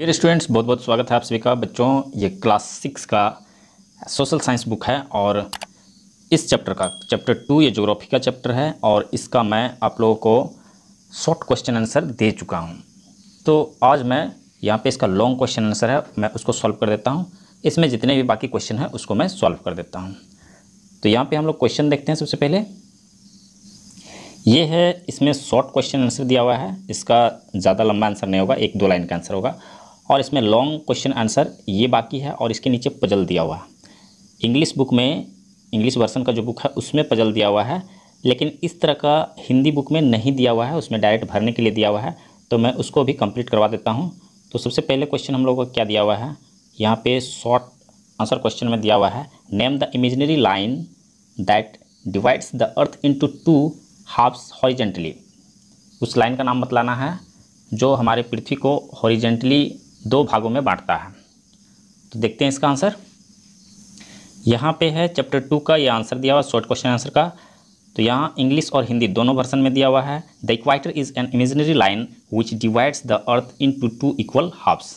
ये स्टूडेंट्स बहुत बहुत स्वागत है आप सभी का बच्चों ये क्लास सिक्स का सोशल साइंस बुक है और इस चैप्टर का चैप्टर टू ये जोग्राफी का चैप्टर है और इसका मैं आप लोगों को शॉर्ट क्वेश्चन आंसर दे चुका हूँ तो आज मैं यहाँ पे इसका लॉन्ग क्वेश्चन आंसर है मैं उसको सॉल्व कर देता हूँ इसमें जितने भी बाकी क्वेश्चन हैं उसको मैं सॉल्व कर देता हूँ तो यहाँ पर हम लोग क्वेश्चन देखते हैं सबसे पहले ये है इसमें शॉर्ट क्वेश्चन आंसर दिया हुआ है इसका ज़्यादा लंबा आंसर नहीं होगा एक दो लाइन का आंसर होगा और इसमें लॉन्ग क्वेश्चन आंसर ये बाकी है और इसके नीचे पजल दिया हुआ है इंग्लिश बुक में इंग्लिश वर्सन का जो बुक है उसमें पजल दिया हुआ है लेकिन इस तरह का हिंदी बुक में नहीं दिया हुआ है उसमें डायरेक्ट भरने के लिए दिया हुआ है तो मैं उसको भी कंप्लीट करवा देता हूँ तो सबसे पहले क्वेश्चन हम लोगों का क्या दिया हुआ है यहाँ पे शॉर्ट आंसर क्वेश्चन में दिया हुआ है name the imaginary line that divides the earth into two halves horizontally उस लाइन का नाम बतलाना है जो हमारे पृथ्वी को हॉरिजेंटली दो भागों में बांटता है तो देखते हैं इसका आंसर यहाँ पे है चैप्टर टू का ये आंसर दिया हुआ शॉर्ट क्वेश्चन आंसर का तो यहाँ इंग्लिश और हिंदी दोनों वर्सन में दिया हुआ है the equator is an imaginary line which divides the earth in two two equal halves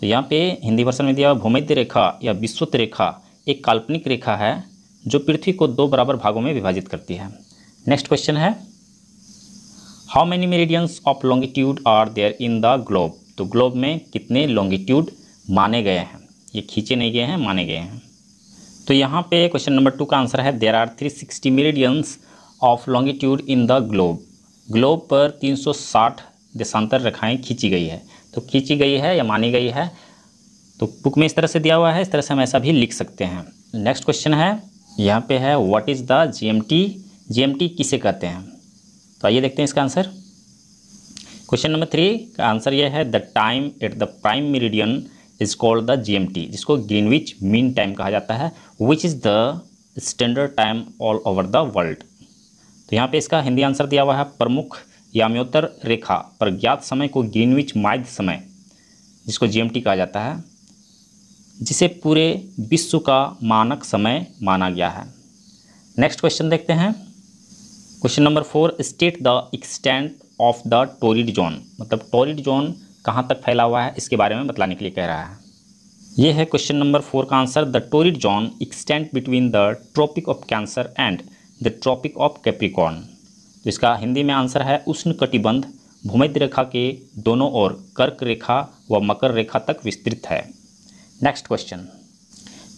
तो यहाँ पे हिंदी वर्सन में दिया हुआ भूमध्य रेखा या विश्वत रेखा एक काल्पनिक रेखा है जो पृथ्वी को दो बराबर भागों में विभाजित करती है नेक्स्ट क्वेश्चन है how many meridians of longitude are there in the globe तो ग्लोब में कितने लॉन्गिट्यूड माने गए हैं ये खींचे नहीं गए हैं माने गए हैं तो यहाँ पे क्वेश्चन नंबर टू का आंसर है there are three sixty meridians of longitude in the globe globe पर 360 देशांतर रेखाएँ खींची गई है तो खींची गई है या मानी गई है तो बुक में इस तरह से दिया हुआ है इस तरह से हम ऐसा भी लिख सकते हैं नेक्स्ट क्वेश्चन है यहाँ पे है what is the GMT GMT किसे कहते हैं तो आइए देखते हैं इसका आंसर क्वेश्चन नंबर थ्री का आंसर यह है the time at the prime meridian is called the GMT जिसको ग्रीनविच मीन टाइम कहा जाता है which is the standard time all over the world तो यहाँ पे इसका हिंदी आंसर दिया हुआ है प्रमुख याम्योत्तर रेखा पर ज्ञात समय को ग्रीनविच माध्य समय जिसको जीएमटी कहा जाता है जिसे पूरे विश्व का मानक समय माना गया है नेक्स्ट क्वेश्चन देखते हैं question number four state the extent of the torrid zone मतलब टोरिड जोन कहाँ तक फैला हुआ है इसके बारे में बतलाने के लिए कह रहा है यह है क्वेश्चन नंबर फोर का answer the torrid zone extent between the tropic of Cancer and the tropic of Capricorn इसका हिंदी में आंसर है उष्ण कटिबंध भूमध्य रेखा के दोनों ओर कर्क रेखा व मकर रेखा तक विस्तृत है next question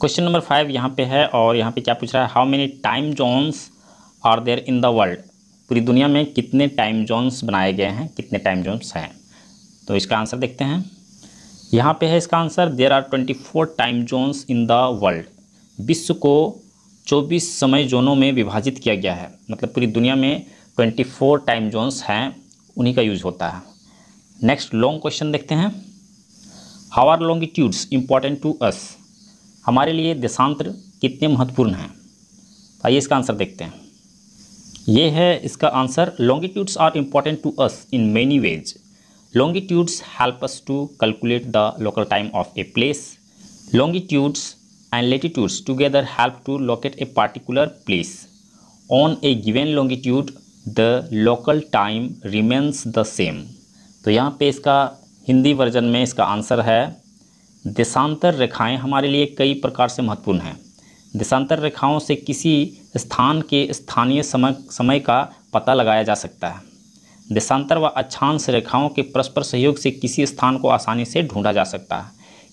question number five यहाँ पे है और यहाँ पे क्या पूछ रहा है how many time zones are there in the world पूरी दुनिया में कितने टाइम जोन्स बनाए गए हैं कितने टाइम जोन्स हैं तो इसका आंसर देखते हैं यहाँ पे है इसका answer there are twenty four time zones in the world विश्व को चौबीस समय जोनों में विभाजित किया गया है मतलब पूरी दुनिया में ट्वेंटी फोर टाइम जोन्स हैं उन्हीं का यूज़ होता है नेक्स्ट लॉन्ग क्वेश्चन देखते हैं how are longitudes important to us हमारे लिए देशांतर कितने महत्वपूर्ण हैं तो आइए इसका आंसर देखते हैं ये है इसका answer longitudes are important to us in many ways longitudes help us to calculate the local time of a place longitudes and latitudes together help to locate a particular place on a given longitude the local time remains the same तो यहाँ पे इसका Hindi version में इसका answer है देशांतर रेखाएँ हमारे लिए कई प्रकार से महत्वपूर्ण हैं देशांतर रेखाओं से किसी स्थान के स्थानीय समय समय का पता लगाया जा सकता है देशांतर व अक्षांश रेखाओं के परस्पर सहयोग से किसी स्थान को आसानी से ढूंढा जा सकता है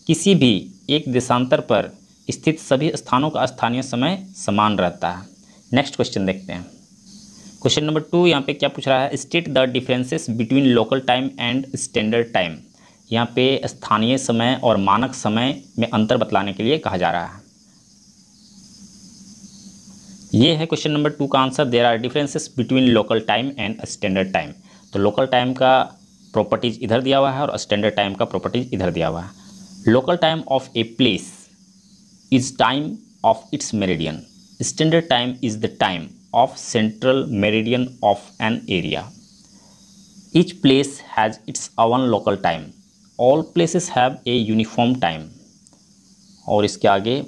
किसी भी एक देशांतर पर स्थित सभी स्थानों का स्थानीय समय समान रहता है नेक्स्ट क्वेश्चन देखते हैं क्वेश्चन नंबर टू यहाँ पे क्या पूछ रहा है state the differences between local time and standard time यहाँ पे स्थानीय समय और मानक समय में अंतर बतलाने के लिए कहा जा रहा है ये है क्वेश्चन नंबर टू का answer there are differences between local time and standard time तो लोकल टाइम का प्रॉपर्टीज इधर दिया हुआ है और स्टैंडर्ड टाइम का प्रॉपर्टीज इधर दिया हुआ है local time of a place is time of its meridian standard time is the time of central meridian of an area each place has its own local time all places have a uniform time और इसके आगे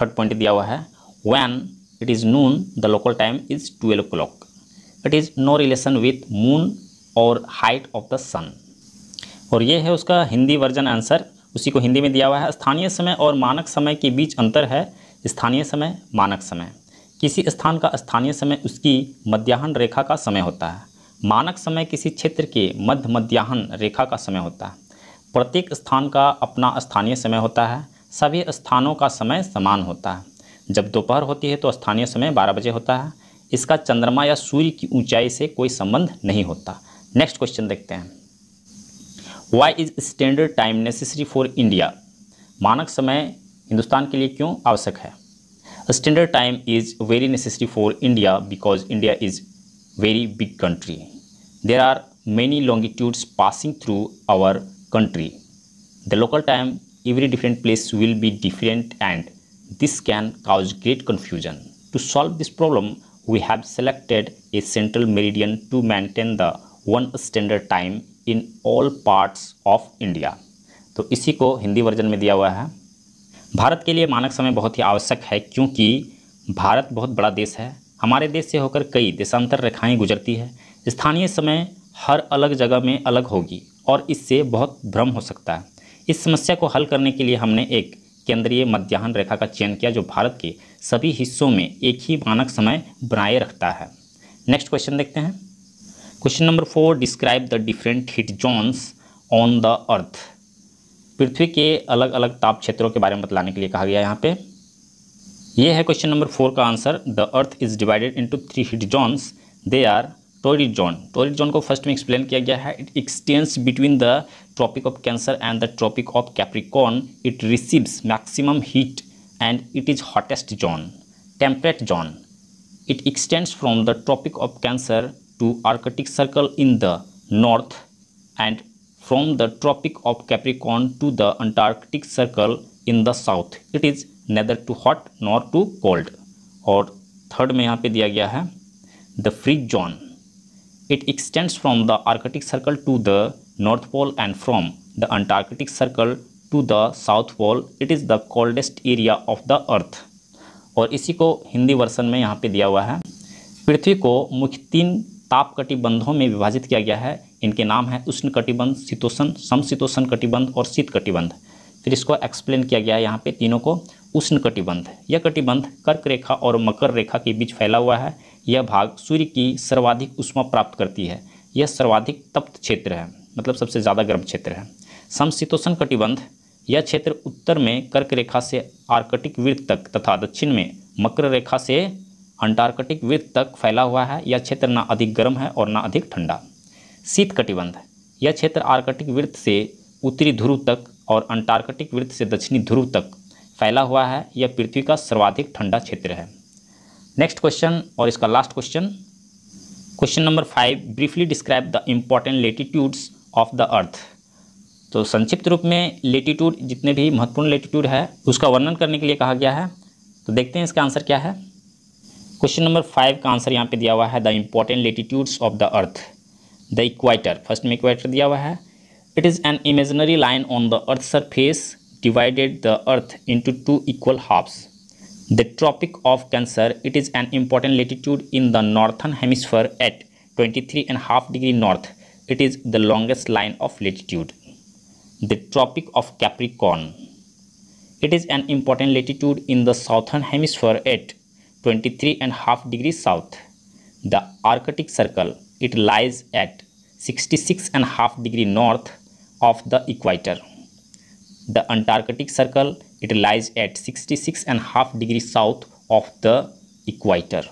third point दिया हुआ है when it is noon the local time is twelve clock it is no relation with moon और height of the sun और ये है उसका हिंदी वर्जन आंसर उसी को हिंदी में दिया हुआ है स्थानीय समय और मानक समय के बीच अंतर है स्थानीय समय मानक समय किसी स्थान का स्थानीय समय उसकी मध्याहन रेखा का समय होता है मानक समय किसी क्षेत्र के मध्य मध्याहन रेखा का समय होता है प्रत्येक स्थान का अपना स्थानीय समय होता है सभी स्थानों का समय समान होता है जब दोपहर होती है तो स्थानीय समय बारह बजे होता है इसका चंद्रमा या सूर्य की ऊंचाई से कोई संबंध नहीं होता नेक्स्ट क्वेश्चन देखते हैं why is standard time necessary for India मानक समय हिंदुस्तान के लिए क्यों आवश्यक है standard time is very necessary for India because India is very big country there are many longitudes passing through our country the local time every different place will be different and this can cause great confusion. To solve this problem, we have selected a central meridian to maintain the one standard time in all parts of india तो इसी को Hindi version में दिया हुआ है भारत के लिए मानक समय बहुत ही आवश्यक है क्योंकि भारत बहुत बड़ा देश है हमारे देश से होकर कई देशांतर रेखाएं गुजरती है स्थानीय समय हर अलग जगह में अलग होगी और इससे बहुत भ्रम हो सकता है इस समस्या को हल करने के लिए हमने एक केंद्रीय मध्याह्न रेखा का चयन किया जो भारत के सभी हिस्सों में एक ही मानक समय बनाए रखता है नेक्स्ट क्वेश्चन देखते हैं question number four describe the different heat zones on the earth पृथ्वी के अलग अलग ताप क्षेत्रों के बारे में बतलाने के लिए कहा गया यहाँ पे यह है क्वेश्चन नंबर फोर का answer the earth is divided into three heat zones they are torrid zone torrid zone को फर्स्ट में एक्सप्लेन किया गया है it extends between the tropic of Cancer and the tropic of Capricorn it receives maximum heat and it is hottest zone temperate zone it extends from the tropic of Cancer to Arctic Circle in the north and from the tropic of Capricorn to the Antarctic Circle in the south it is neither too hot nor too cold और third में यहाँ पे दिया गया है the frigid zone It extends from the Arctic Circle to the North Pole and from the Antarctic Circle to the South Pole it is the coldest area of the earth और इसी को Hindi version में यहाँ पे दिया हुआ है पृथ्वी को मुख्य तीन ताप कटिबंधों में विभाजित किया गया है इनके नाम है उष्ण कटिबंध शीतोषण समशीतोषण कटिबंध और शीत कटिबंध फिर इसको एक्सप्लेन किया गया है यहाँ पे तीनों को उष्ण कटिबंध यह कटिबंध कर्क रेखा और मकर रेखा के बीच फैला हुआ है यह भाग सूर्य की सर्वाधिक उष्मा प्राप्त करती है यह सर्वाधिक तप्त क्षेत्र है मतलब सबसे ज़्यादा गर्म क्षेत्र है समशीतोष्ण कटिबंध यह क्षेत्र उत्तर में कर्क रेखा से आर्कटिक वृत्त तक तथा दक्षिण में मकर रेखा से अंटार्कटिक वृत्त तक फैला हुआ है यह क्षेत्र ना अधिक गर्म है और ना अधिक ठंडा शीत कटिबंध यह क्षेत्र आर्कटिक वृत्त से उत्तरी ध्रुव तक और अंटार्कटिक वृत्त से दक्षिणी ध्रुव तक फैला हुआ है यह पृथ्वी का सर्वाधिक ठंडा क्षेत्र है नेक्स्ट क्वेश्चन और इसका last question question number five briefly describe the important latitudes of the earth तो संक्षिप्त रूप में लेटीट्यूड जितने भी महत्वपूर्ण लेटीट्यूड है उसका वर्णन करने के लिए कहा गया है तो देखते हैं इसका आंसर क्या है क्वेश्चन नंबर फाइव का आंसर यहाँ पे दिया हुआ है the important latitudes of the earth the equator first में इक्वाइटर दिया हुआ है it is an imaginary line on the earth surface divided the earth into two equal halves. The Tropic of Cancer, it is an important latitude in the northern hemisphere at half degree north. It is the longest line of latitude. The Tropic of Capricorn. It is an important latitude in the southern hemisphere at half degree south. The Arctic Circle, it lies at half degree north of the equator. the circle it lies at sixty 66 and half degree south of the equator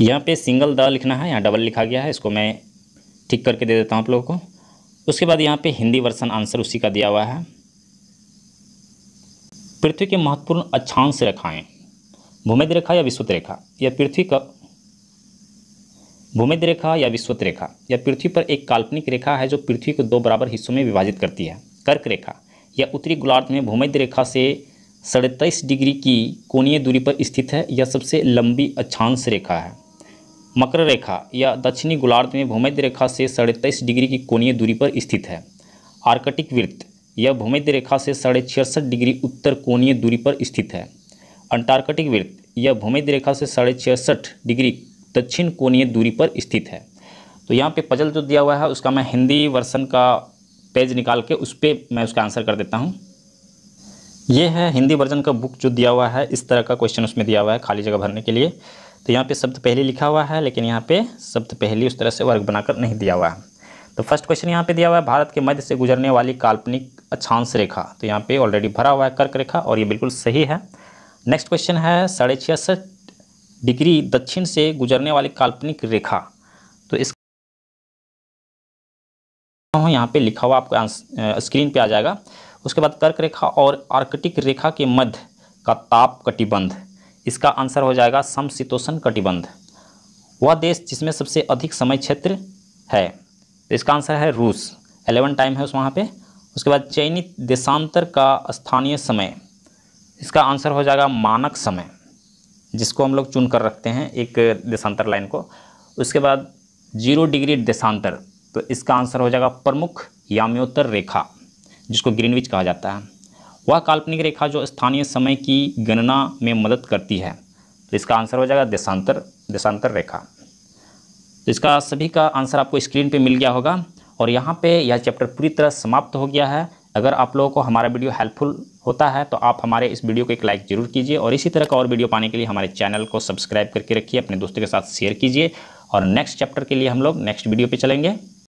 यहाँ पे single the लिखना है यहाँ double लिखा गया है इसको मैं ठीक करके दे देता हूँ आप लोगों को उसके बाद यहाँ पे हिंदी वर्सन आंसर उसी का दिया हुआ है पृथ्वी के महत्वपूर्ण अक्षांश रेखाएँ भूमिध रेखा या विश्वत रेखा या पृथ्वी का भूमिध रेखा या विश्वत रेखा या पृथ्वी पर एक काल्पनिक रेखा है जो पृथ्वी को दो बराबर हिस्सों में विभाजित करती है कर्क रेखा यह उत्तरी गोलार्ध में भूमध्य रेखा से साढ़े तेईस डिग्री की कोणीय दूरी पर स्थित है यह सबसे लंबी अक्षांश रेखा है मकर रेखा यह दक्षिणी गोलार्ध में भूमध्य रेखा से साढ़े तेईस डिग्री की कोणीय दूरी पर स्थित है आर्कटिक वृत्त यह भूमध्य रेखा से साढ़े छियासठ डिग्री उत्तर कोणीय दूरी पर स्थित है अंटार्कटिक वृत्त यह भूमध्य रेखा से साढ़े छियासठ डिग्री दक्षिण कोणीय दूरी पर स्थित है तो यहाँ पे पजल जो दिया हुआ है उसका मैं हिंदी वर्सन का पेज निकाल के उस पर मैं उसका आंसर कर देता हूँ ये है हिंदी वर्जन का बुक जो दिया हुआ है इस तरह का क्वेश्चन उसमें दिया हुआ है खाली जगह भरने के लिए तो यहाँ पे शब्द पहले लिखा हुआ है लेकिन यहाँ पे शब्द पहले उस तरह से वर्ग बनाकर नहीं दिया हुआ है तो फर्स्ट क्वेश्चन यहाँ पे दिया हुआ है भारत के मध्य से गुजरने वाली काल्पनिक अक्षांश रेखा तो यहाँ पे ऑलरेडी भरा हुआ है कर्क रेखा और ये बिल्कुल सही है नेक्स्ट क्वेश्चन है साढ़े छियासठ डिग्री दक्षिण से गुजरने वाली काल्पनिक रेखा हूँ यहाँ पे लिखा हुआ आपका स्क्रीन पे आ जाएगा उसके बाद कर्क रेखा और आर्कटिक रेखा के मध्य का ताप कटिबंध इसका आंसर हो जाएगा समशीतोषण कटिबंध वह देश जिसमें सबसे अधिक समय क्षेत्र है तो इसका आंसर है रूस एलेवन टाइम है उस वहाँ पे उसके बाद चयनित देशांतर का स्थानीय समय इसका आंसर हो जाएगा मानक समय जिसको हम लोग चुन कर रखते हैं एक देशांतर लाइन को उसके बाद जीरो डिग्री देशांतर तो इसका आंसर हो जाएगा प्रमुख याम्योत्तर रेखा जिसको ग्रीनविच कहा जाता है वह काल्पनिक रेखा जो स्थानीय समय की गणना में मदद करती है तो इसका आंसर हो जाएगा देशांतर देशांतर रेखा तो इसका सभी का आंसर आपको स्क्रीन पे मिल गया होगा और यहाँ पे यह चैप्टर पूरी तरह समाप्त हो गया है अगर आप लोगों को हमारा वीडियो हेल्पफुल होता है तो आप हमारे इस वीडियो को एक लाइक जरूर कीजिए और इसी तरह का और वीडियो पाने के लिए हमारे चैनल को सब्सक्राइब करके रखिए अपने दोस्तों के साथ शेयर कीजिए और नेक्स्ट चैप्टर के लिए हम लोग नेक्स्ट वीडियो पर चलेंगे